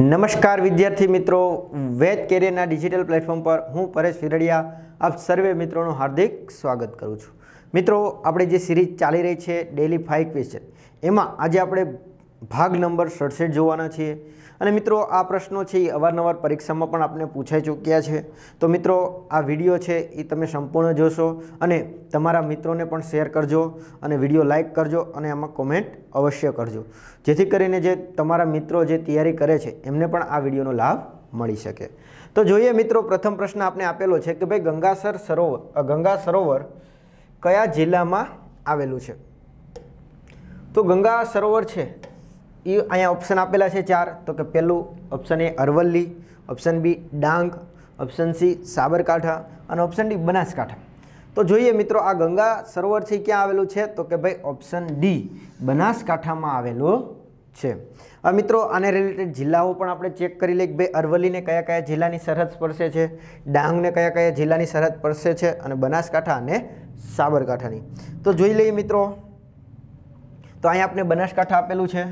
નમસ્કાર વિદ્યાર્થી મિત્રો વેદ કેરિયરના ડિજિટલ પ્લેટફોર્મ પર હું પરેશ વિરડિયા આપ સર્વે મિત્રોનું હાર્દિક સ્વાગત કરું છું મિત્રો આપણી જે સિરીઝ ચાલી રહી છે ડેલી ફાઇવ ક્વેશ્ચન એમાં આજે આપણે ભાગ નંબર સડસઠ જોવાના છીએ અને મિત્રો આ પ્રશ્નો છે એ અવારનવાર પરીક્ષામાં પણ આપણે પૂછાઈ ચૂક્યા છે તો મિત્રો આ વિડીયો છે એ તમે સંપૂર્ણ જોશો અને તમારા મિત્રોને પણ શેર કરજો અને વિડીયો લાઇક કરજો અને આમાં કોમેન્ટ અવશ્ય કરજો જેથી કરીને જે તમારા મિત્રો જે તૈયારી કરે છે એમને પણ આ વિડીયોનો લાભ મળી શકે તો જોઈએ મિત્રો પ્રથમ પ્રશ્ન આપણે આપેલો છે કે ભાઈ ગંગાસર સરોવર ગંગા સરોવર કયા જિલ્લામાં આવેલું છે તો ગંગા સરોવર છે એ અહીંયા ઓપ્શન આપેલા છે ચાર તો કે પહેલું option A Aravalli option B Dang option C Sabarkantha અને ઓપ્શન ડી બનાસકાંઠા તો જોઈએ મિત્રો આ ગંગા સરોવર છે ક્યાં આવેલું છે તો કે ભાઈ ઓપ્શન ડી બનાસકાંઠામાં આવેલું છે હવે મિત્રો આને રિલેટેડ જિલ્લાઓ પણ આપણે ચેક કરી લઈએ કે ભાઈ અરવલ્લીને કયા કયા જિલ્લાની સરહદ સ્પર્શે છે ડાંગને કયા કયા જિલ્લાની સરહદ સ્પર્શે છે અને બનાસકાંઠા અને સાબરકાંઠાની તો જોઈ લઈએ મિત્રો તો અહીંયા આપણે બનાસકાંઠા આપેલું છે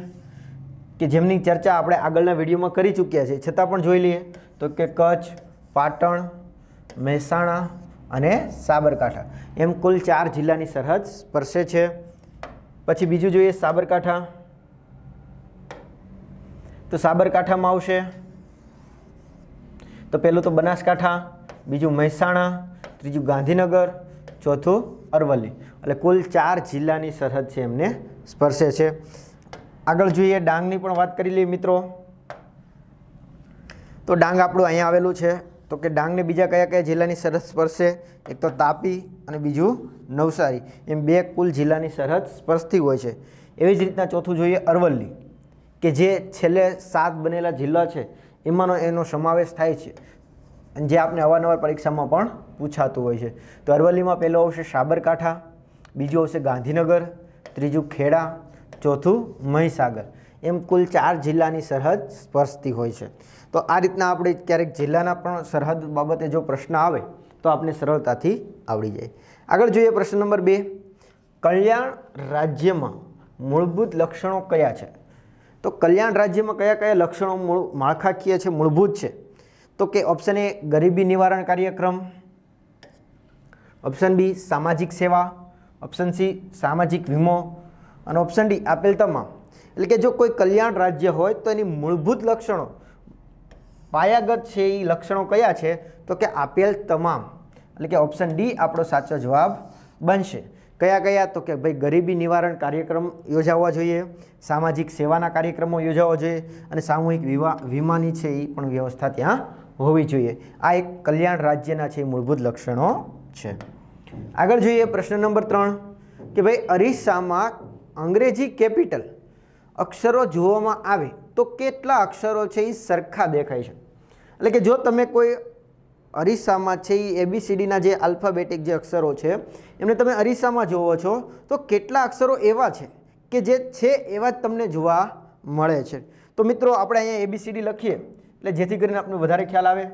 કે જેમની ચર્ચા આપણે આગળના વિડીયોમાં કરી ચૂક્યા છીએ છતાં પણ જોઈ લઈએ તો કે કચ્છ પાટણ મહેસાણા અને સાબરકાંઠા એમ કુલ ચાર જિલ્લાની સરહદ સ્પર્શે છે પછી બીજું જોઈએ સાબરકાંઠા તો સાબરકાંઠામાં આવશે તો પહેલું તો બનાસકાંઠા બીજું મહેસાણા ત્રીજું ગાંધીનગર ચોથું અરવલ્લી એટલે કુલ ચાર જિલ્લાની સરહદ છે એમને સ્પર્શે છે આગળ જોઈએ ડાંગની પણ વાત કરી લઈએ મિત્રો તો ડાંગ આપણું અહીંયા આવેલું છે તો કે ડાંગને બીજા કયા કયા જિલ્લાની સરહદ સ્પર્શે એક તો તાપી અને બીજું નવસારી એમ બે કુલ જિલ્લાની સરહદ સ્પર્શતી હોય છે એવી જ રીતના ચોથું જોઈએ અરવલ્લી કે જે છેલ્લે સાત બનેલા જિલ્લા છે એમાંનો એનો સમાવેશ થાય છે અને જે આપણે અવારનવાર પરીક્ષામાં પણ પૂછાતું હોય છે તો અરવલ્લીમાં પહેલો આવશે સાબરકાંઠા બીજું આવશે ગાંધીનગર ત્રીજું ખેડા ચોથું મહીસાગર એમ કુલ ચાર જિલ્લાની સરહદ સ્પર્શતી હોય છે તો આ રીતના આપણે ક્યારેક જિલ્લાના પણ સરહદ બાબતે જો પ્રશ્ન આવે તો આપણે સરળતાથી આવડી જાય આગળ જોઈએ પ્રશ્ન નંબર બે કલ્યાણ રાજ્યમાં મૂળભૂત લક્ષણો કયા છે તો કલ્યાણ રાજ્યમાં કયા કયા લક્ષણો મૂળ માળખાકીય છે મૂળભૂત છે તો કે ઓપ્શન એ ગરીબી નિવારણ કાર્યક્રમ ઓપ્શન બી સામાજિક સેવા ઓપ્શન સી સામાજિક વીમો અને ઓપ્શન ડી આપેલ તમામ એટલે કે જો કોઈ કલ્યાણ રાજ્ય હોય તો એની મૂળભૂત લક્ષણો પાયાગત છે એ લક્ષણો કયા છે તો કે આપેલ તમામ એટલે કે ઓપ્શન ડી આપણો સાચો જવાબ બનશે કયા કયા તો કે ભાઈ ગરીબી નિવારણ કાર્યક્રમ યોજાવા જોઈએ સામાજિક સેવાના કાર્યક્રમો યોજાવા જોઈએ અને સામૂહિક વિવા વીમાની છે એ પણ વ્યવસ્થા ત્યાં હોવી જોઈએ આ એક કલ્યાણ રાજ્યના છે મૂળભૂત લક્ષણો છે આગળ જોઈએ પ્રશ્ન નંબર ત્રણ કે ભાઈ અરીસામાં અંગ્રેજી કેપિટલ અક્ષરો જોવામાં આવે તો કેટલા અક્ષરો છે એ સરખા દેખાય છે એટલે કે જો તમે કોઈ અરીસામાં છે એ એબીસીડીના જે આલ્ફાબેટિક જે અક્ષરો છે એમને તમે અરીસામાં જોવો છો તો કેટલા અક્ષરો એવા છે કે જે છે એવા જ તમને જોવા મળે છે તો મિત્રો આપણે અહીંયા એબીસીડી લખીએ એટલે જેથી કરીને આપણને વધારે ખ્યાલ આવે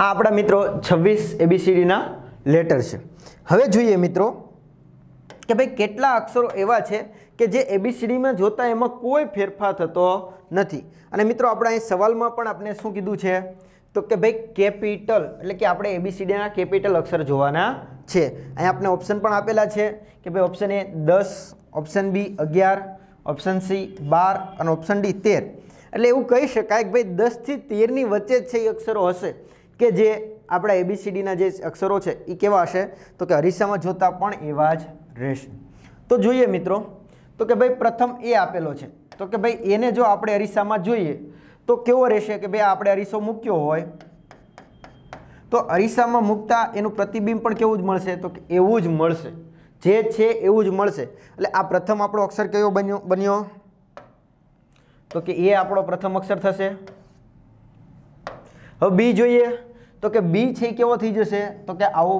આ આપણા મિત્રો છવ્વીસ એબીસીડીના લેટર છે હવે જોઈએ મિત્રો કે ભાઈ કેટલા અક્ષરો એવા છે કે જે એબીસીડીમાં જોતા એમાં કોઈ ફેરફાર થતો નથી અને મિત્રો આપણા અહીં સવાલમાં પણ આપણે શું કીધું છે તો કે ભાઈ કેપિટલ એટલે કે આપણે એબીસીડીના કેપિટલ અક્ષર જોવાના છે અહીંયા આપણે ઓપ્શન પણ આપેલા છે કે ભાઈ ઓપ્શન એ દસ ઓપ્શન બી અગિયાર ઓપ્શન સી બાર અને ઓપ્શન ડી તેર એટલે એવું કહી શકાય કે ભાઈ દસથી તેરની વચ્ચે જ છે એ અક્ષરો હશે કે જે આપણા એબીસીડીના જે અક્ષરો છે એ કેવા હશે તો કે અરીસામાં જોતા પણ એવા જ રહેશે તો જોઈએ મિત્રો તો કે ભાઈ પ્રથમ એ આપેલો છે તો કે ભાઈ એને જો આપણે અરીસામાં જોઈએ તો કેવો રહેશે કે ભાઈ આપણે અરીસો મૂક્યો હોય તો અરીસામાં મૂકતા એનું પ્રતિબિંબ પણ કેવું જ મળશે તો કે એવું જ મળશે જે છે એવું જ મળશે એટલે આ પ્રથમ આપણો અક્ષર કયો બન્યો બન્યો તો કે એ આપણો પ્રથમ અક્ષર થશે હવે બી જોઈએ તો કે બી છે કેવો થઈ જશે તો કે આવો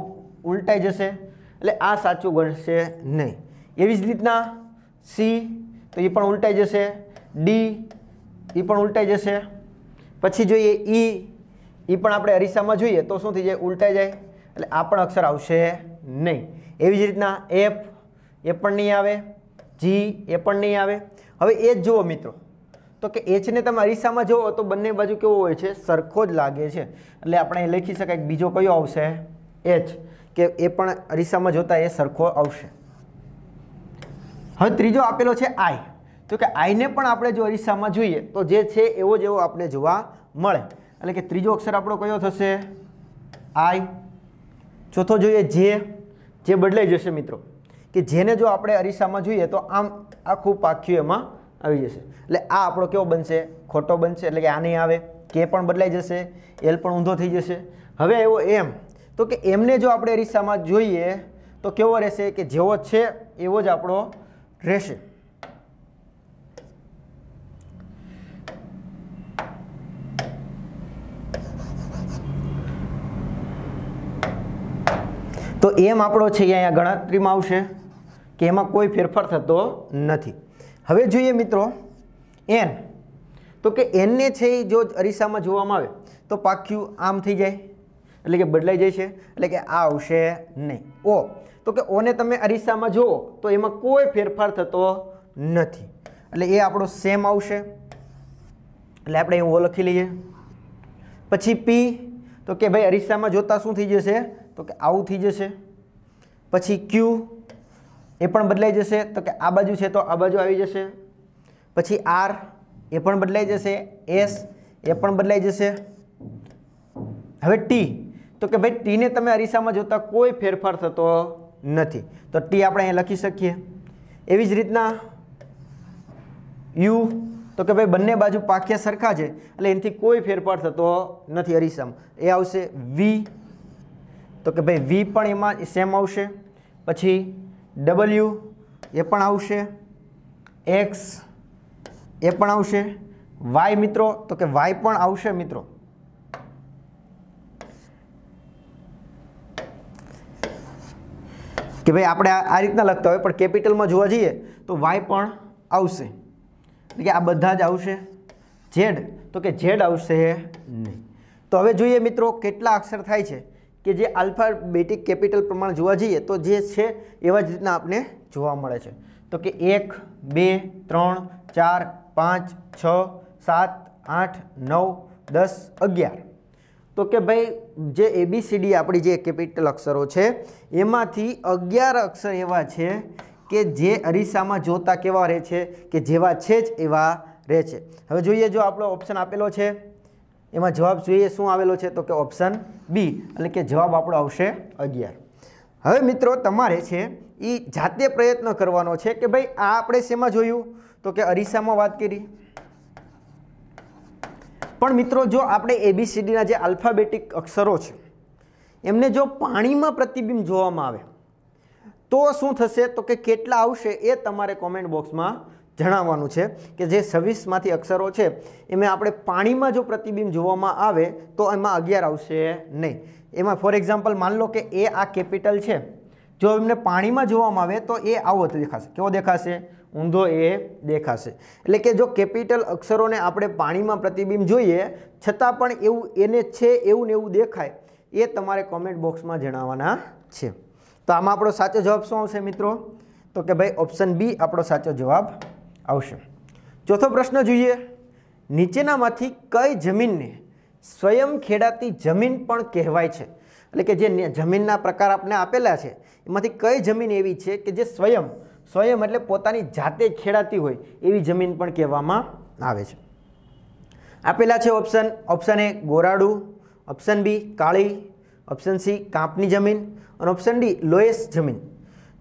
ઉલટાઈ જશે એટલે આ સાચું ગણશે નહીં એવી જ રીતના સી તો એ પણ ઉલટાઈ જશે ડી એ પણ ઉલટાઈ જશે પછી જોઈએ ઈ એ પણ આપણે અરીસામાં જોઈએ તો શું થઈ જાય ઉલટાઈ જાય એટલે આ પણ અક્ષર આવશે નહીં એવી જ રીતના એફ એ પણ નહીં આવે જી એ પણ નહીં આવે હવે એ જ જુઓ મિત્રો તો કે એચને તમે અરીસામાં જુઓ તો બંને બાજુ કેવો હોય છે સરખો જ લાગે છે એટલે આપણે લખી શકાય બીજો કયો આવશે એચ કે એ પણ અરીસામાં જોતા એ સરખો આવશે હવે ત્રીજો આપેલો છે આઈ તો કે આઈને પણ આપણે જો અરીસામાં જોઈએ તો જે છે એવો જ એવો આપણે જોવા મળે એટલે કે ત્રીજો અક્ષર આપણો કયો થશે આઈ ચોથો જોઈએ જે જે બદલાઈ જશે મિત્રો કે જેને જો આપણે અરીસામાં જોઈએ તો આમ આખું પાખ્યું એમાં આવી જશે એટલે આ આપણો કેવો બનશે ખોટો બનશે એટલે કે આ નહીં આવે કે પણ બદલાઈ જશે એલ પણ ઊંધો થઈ જશે હવે એવો એમ તો કે એમને જો આપણે રીસામાં જોઈએ તો કેવો રહેશે કે જેવો છે એવો જ આપણો રહેશે તો એમ આપણો છે એ અહીંયા ગણતરીમાં આવશે કે એમાં કોઈ ફેરફાર થતો નથી હવે જોઈએ મિત્રો એન તો કે એનને છે એ જો અરીસામાં જોવામાં આવે તો પાક્યું આમ થઈ જાય એટલે કે બદલાઈ જાય છે એટલે કે આ આવશે નહીં ઓ તો કે ઓને તમે અરીસામાં જુઓ તો એમાં કોઈ ફેરફાર થતો નથી એટલે એ આપણો સેમ આવશે એટલે આપણે અહીં ઓ લખી લઈએ પછી પી તો કે ભાઈ અરીસામાં જોતાં શું થઈ જશે તો કે આવું થઈ જશે પછી ક્યુ એ પણ બદલાઈ જશે તો કે આ બાજુ છે તો આ બાજુ આવી જશે પછી આર એ પણ બદલાઈ જશે એસ એ પણ બદલાઈ જશે હવે ટી તો કે ભાઈ ટીને તમે અરીસામાં જોતા કોઈ ફેરફાર થતો નથી તો ટી આપણે અહીંયા લખી શકીએ એવી જ રીતના યુ તો કે ભાઈ બંને બાજુ પાક્યા સરખા છે એટલે એનાથી કોઈ ફેરફાર થતો નથી અરીસામાં એ આવશે વી તો કે ભાઈ વી પણ એમાં સેમ આવશે પછી ડબલ્યુ એ પણ આવશે એક્સ એ પણ આવશે વાય મિત્રો તો કે વાય પણ આવશે મિત્રો કે ભાઈ આપણે આ રીતના લખતા હોય પણ કેપિટલમાં જોવા જઈએ તો વાય પણ આવશે એટલે કે આ બધા જ આવશે ઝેડ તો કે ઝેડ આવશે નહીં તો હવે જોઈએ મિત્રો કેટલા અક્ષર થાય છે કે જે આલ્ફાબેટિક કેપિટલ પ્રમાણે જોવા જઈએ તો જે છે એવા જ રીતના આપણે જોવા મળે છે તો કે એક બે ત્રણ ચાર પાંચ છ સાત આઠ નવ દસ અગિયાર તો કે ભાઈ જે એબીસીડી આપણી જે કેપિટલ અક્ષરો છે એમાંથી અગિયાર અક્ષર એવા છે કે જે અરીસામાં જોતા કેવા રહે છે કે જેવા છે જ એવા રહે છે હવે જોઈએ જો આપણો ઓપ્શન આપેલો છે એમાં જવાબ જોઈએ શું આવેલો છે તો કે ઓપ્શન બી એટલે કે જવાબ આપણો આવશે અગિયાર હવે મિત્રો તમારે છે એ જાતે પ્રયત્ન કરવાનો છે કે ભાઈ આ આપણે શેમાં જોયું તો કે અરીસામાં વાત કરી પણ મિત્રો જો આપણે એબીસીડીના જે આલ્ફાબેટિક અક્ષરો છે એમને જો પાણીમાં પ્રતિબિંબ જોવામાં આવે તો શું થશે તો કે કેટલા આવશે એ તમારે કોમેન્ટ બોક્સમાં જણાવવાનું છે કે જે છવ્વીસમાંથી અક્ષરો છે એમાં આપણે પાણીમાં જો પ્રતિબિંબ જોવામાં આવે તો એમાં અગિયાર આવશે નહીં એમાં ફોર એક્ઝામ્પલ માન લો કે એ આ કેપિટલ છે જો એમને પાણીમાં જોવામાં આવે તો એ આવો દેખાશે કેવો દેખાશે ઊંધો એ દેખાશે એટલે કે જો કેપિટલ અક્ષરોને આપણે પાણીમાં પ્રતિબિંબ જોઈએ છતાં પણ એવું એને છે એવું ને એવું દેખાય એ તમારે કોમેન્ટ બોક્સમાં જણાવવાના છે તો આમાં આપણો સાચો જવાબ શું આવશે મિત્રો તો કે ભાઈ ઓપ્શન બી આપણો સાચો જવાબ આવશે ચોથો પ્રશ્ન જોઈએ નીચેનામાંથી કઈ જમીનને સ્વયં ખેડાતી જમીન પણ કહેવાય છે એટલે કે જે જમીનના પ્રકાર આપણે આપેલા છે એમાંથી કઈ જમીન એવી છે કે જે સ્વયં સ્વયં એટલે પોતાની જાતે ખેડાતી હોય એવી જમીન પણ કહેવામાં આવે છે આપેલા છે ઓપ્શન ઓપ્શન એ ગોરાડું ઓપ્શન બી કાળી ઓપ્શન સી કાંપની જમીન અને ઓપ્શન ડી લોએસ જમીન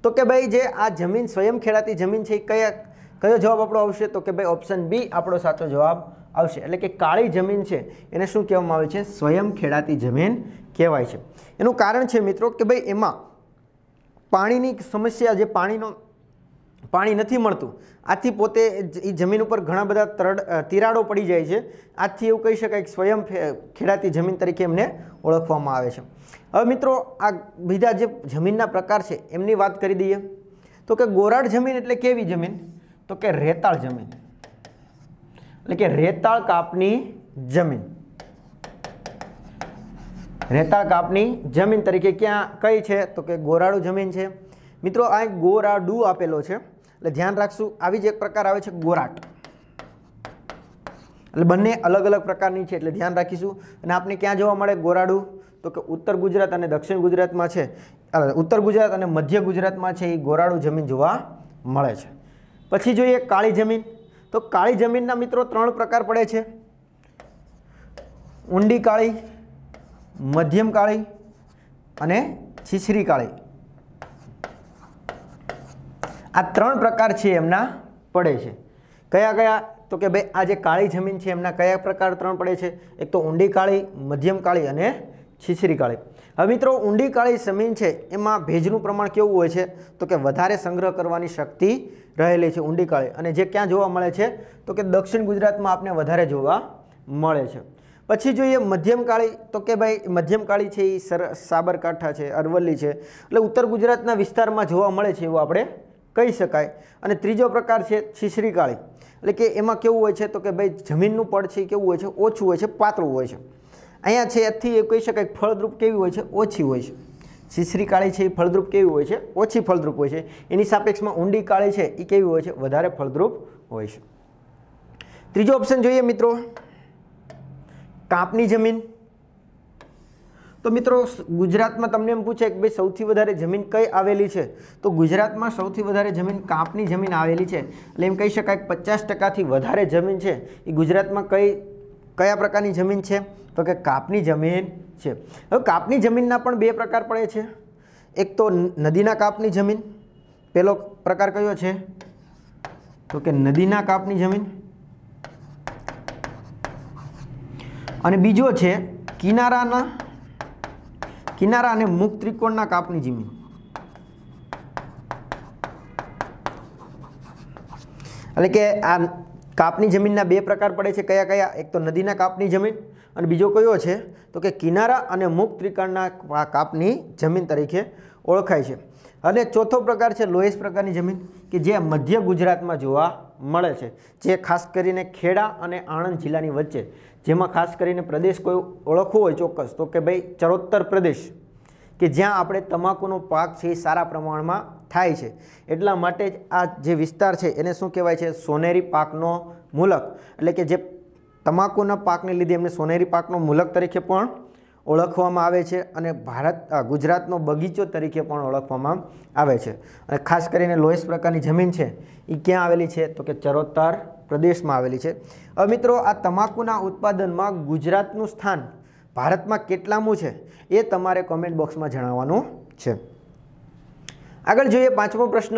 તો કે ભાઈ જે આ જમીન સ્વયં ખેડાતી જમીન છે એ કયા કયો જવાબ આપણો આવશે તો કે ભાઈ ઓપ્શન બી આપણો સાચો જવાબ આવશે એટલે કે કાળી જમીન છે એને શું કહેવામાં આવે છે સ્વયં ખેડાતી જમીન કહેવાય છે એનું કારણ છે મિત્રો કે ભાઈ એમાં પાણીની સમસ્યા જે પાણીનો પાણી નથી મળતું આથી પોતે એ જમીન ઉપર ઘણા બધા તરડ તિરાડો પડી જાય છે આથી એવું કહી શકાય કે સ્વયં ખેડાતી જમીન તરીકે એમને ઓળખવામાં આવે છે હવે મિત્રો આ બીજા જે જમીનના પ્રકાર છે એમની વાત કરી દઈએ તો કે ગોરાડ જમીન એટલે કેવી જમીન તો કે રેતાળ જમીન એટલે કે રેતાળ કાપની જમીન રેતાળ કાપની જમીન તરીકે ક્યાં કઈ છે તો કે ગોરાડુ જમીન છે મિત્રો આ ગોરાડુ આપેલો છે એટલે ધ્યાન રાખશું આવી જ એક પ્રકાર આવે છે ગોરાટ એટલે બંને અલગ અલગ પ્રકારની છે એટલે ધ્યાન રાખીશું અને આપને ક્યાં જોવા મળે ગોરાડુ તો કે ઉત્તર ગુજરાત અને દક્ષિણ ગુજરાતમાં છે ઉત્તર ગુજરાત અને મધ્ય ગુજરાતમાં છે એ ગોરાડુ જમીન જોવા મળે છે પછી જોઈએ કાળી જમીન તો કાળી જમીનના મિત્રો ત્રણ પ્રકાર પડે છે ઊંડી કાળી મધ્યમ કાળી અને છીછરી કાળી આ ત્રણ પ્રકાર છે એમના પડે છે કયા કયા તો કે ભાઈ આ જે કાળી જમીન છે એમના કયા પ્રકાર ત્રણ પડે છે એક તો ઊંડી કાળી મધ્યમ કાળી અને છીછરી કાળી હવે મિત્રો ઊંડી કાળી જમીન છે એમાં ભેજનું પ્રમાણ કેવું હોય છે તો કે વધારે સંગ્રહ કરવાની શક્તિ રહેલી છે ઊંડી કાળી અને જે ક્યાં જોવા મળે છે તો કે દક્ષિણ ગુજરાતમાં આપને વધારે જોવા મળે છે પછી જોઈએ મધ્યમ કાળી તો કે ભાઈ મધ્યમ કાળી છે એ સર સાબરકાંઠા છે અરવલ્લી છે એટલે ઉત્તર ગુજરાતના વિસ્તારમાં જોવા મળે છે એવું આપણે કહી શકાય અને ત્રીજો પ્રકાર છે છીછરી કાળી એટલે કે એમાં કેવું હોય છે તો કે ભાઈ જમીનનું પડ છે કેવું હોય છે ઓછું હોય છે પાતળું હોય છે અહીંયા છે એથી એ કહી શકાય ફળદ્રુપ કેવી હોય છે ઓછી હોય છે સીસરી કાળી છે એ ફળદ્રુપ કેવી હોય છે ઓછી ફળદ્રુપ હોય છે એની સાપેક્ષમાં ઊંડી કાળી છે એ કેવી હોય છે વધારે ફળદ્રુપ હોય છે ત્રીજો ઓપ્શન જોઈએ મિત્રો કાંપની જમીન તો મિત્રો ગુજરાતમાં તમને એમ પૂછે કે ભાઈ સૌથી વધારે જમીન કઈ આવેલી છે તો ગુજરાતમાં સૌથી વધારે જમીન કાંપની જમીન આવેલી છે એટલે એમ કહી શકાય પચાસ ટકાથી વધારે જમીન છે એ ગુજરાતમાં કઈ કયા પ્રકારની જમીન છે તો કે કાપની જમીન છે હવે કાપની જમીનના પણ બે પ્રકાર પડે છે એક તો નદીના કાપની જમીન પહેલો પ્રકાર કયો છે તો કે નદીના કાપની જમીન અને બીજો છે કિનારાના કિનારા અને મુખ ત્રિકોણના કાપની જમીન એટલે કે આ કાપની જમીનના બે પ્રકાર પડે છે કયા કયા એક તો નદીના કાપની જમીન અને બીજો કયો છે તો કે કિનારા અને મુખ ત્રિકાણના કાપની જમીન તરીકે ઓળખાય છે અને ચોથો પ્રકાર છે લોએસ પ્રકારની જમીન કે જે મધ્ય ગુજરાતમાં જોવા મળે છે જે ખાસ કરીને ખેડા અને આણંદ જિલ્લાની વચ્ચે જેમાં ખાસ કરીને પ્રદેશ કોઈ ઓળખવો હોય ચોક્કસ તો કે ભાઈ ચરોતર પ્રદેશ કે જ્યાં આપણે તમાકુનો પાક છે એ સારા પ્રમાણમાં થાય છે એટલા માટે જ આ જે વિસ્તાર છે એને શું કહેવાય છે સોનેરી પાકનો મુલક એટલે કે જે તમાકુના પાકને લીધે એમને સોનેરી પાકનો મુલક તરીકે પણ ઓળખવામાં આવે છે અને ભારત ગુજરાતનો બગીચો તરીકે પણ ઓળખવામાં આવે છે અને ખાસ કરીને લોએસ્ટ પ્રકારની જમીન છે એ ક્યાં આવેલી છે તો કે ચરોતર પ્રદેશમાં આવેલી છે હવે મિત્રો આ તમાકુના ઉત્પાદનમાં ગુજરાતનું સ્થાન ભારતમાં કેટલામું છે એ તમારે કોમેન્ટ બોક્સમાં જણાવવાનું છે આગળ જોઈએ પાંચમો પ્રશ્ન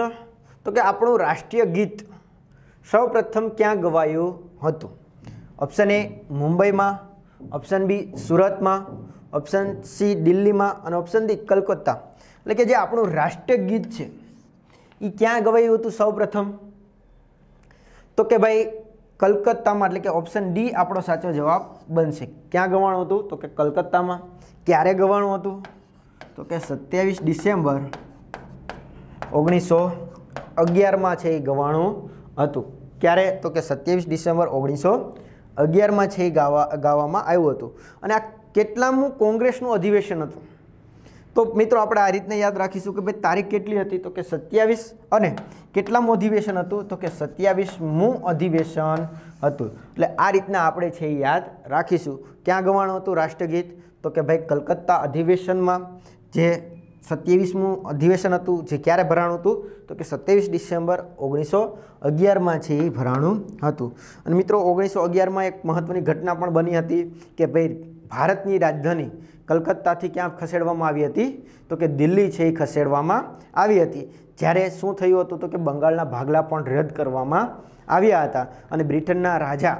તો કે આપણું રાષ્ટ્રીય ગીત સૌપ્રથમ ક્યાં ગવાયું હતું ઓપ્શન એ મુંબઈમાં ઓપ્શન બી સુરતમાં ઓપ્શન સી દિલ્હીમાં અને ઓપ્શન ડી કલકત્તા એટલે કે જે આપણું રાષ્ટ્રીય ગીત છે એ ક્યાં ગવાયું હતું સૌપ્રથમ તો કે ભાઈ કલકત્તામાં એટલે કે ઓપ્શન ડી આપણો સાચો જવાબ બનશે ક્યાં ગવાણું હતું તો કે કલકત્તામાં ક્યારે ગવાણું હતું તો કે સત્યાવીસ ડિસેમ્બર ઓગણીસો અગિયારમાં છે એ ગવાણું હતું ક્યારે તો કે સત્યાવીસ ડિસેમ્બર ઓગણીસો અગિયારમાં છે એ ગાવા ગાવામાં આવ્યું હતું અને આ કેટલામું કોંગ્રેસનું અધિવેશન હતું તો મિત્રો આપણે આ રીતને યાદ રાખીશું કે ભાઈ તારીખ કેટલી હતી તો કે સત્યાવીસ અને કેટલામું અધિવેશન હતું તો કે સત્યાવીસમું અધિવેશન હતું એટલે આ રીતના આપણે છે યાદ રાખીશું ક્યાં ગવાણું હતું રાષ્ટ્રગીત તો કે ભાઈ કલકત્તા અધિવેશનમાં જે સત્યાવીસમું અધિવેશન હતું જે ક્યારે ભરાણું હતું તો કે સત્યાવીસ ડિસેમ્બર ઓગણીસો અગિયારમાં છે એ ભરાણું હતું અને મિત્રો ઓગણીસો અગિયારમાં એક મહત્ત્વની ઘટના પણ બની હતી કે ભાઈ ભારતની રાજધાની કલકત્તાથી ક્યાં ખસેડવામાં આવી હતી તો કે દિલ્હી છે એ ખસેડવામાં આવી હતી જ્યારે શું થયું હતું તો કે બંગાળના ભાગલા પણ રદ કરવામાં આવ્યા હતા અને બ્રિટનના રાજા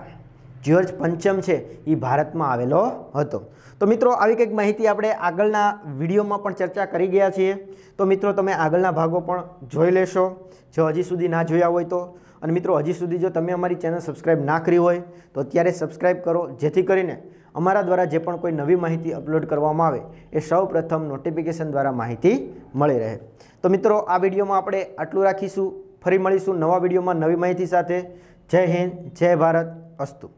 જ્યોર્જ પંચમ છે એ ભારતમાં આવેલો હતો તો મિત્રો આવી કંઈક માહિતી આપણે આગળના વિડીયોમાં પણ ચર્ચા કરી ગયા છીએ તો મિત્રો તમે આગળના ભાગો પણ જોઈ લેશો જો હજી સુધી ના જોયા હોય તો અને મિત્રો હજી સુધી જો તમે અમારી ચેનલ સબસ્ક્રાઈબ ના કરી હોય તો અત્યારે સબસ્ક્રાઈબ કરો જેથી કરીને અમારા દ્વારા જે પણ કોઈ નવી માહિતી અપલોડ કરવામાં આવે એ સૌ પ્રથમ નોટિફિકેશન દ્વારા માહિતી મળી રહે તો મિત્રો આ વિડીયોમાં આપણે આટલું રાખીશું ફરી મળીશું નવા વિડીયોમાં નવી માહિતી સાથે જય હિન્દ જય ભારત અસ્તુ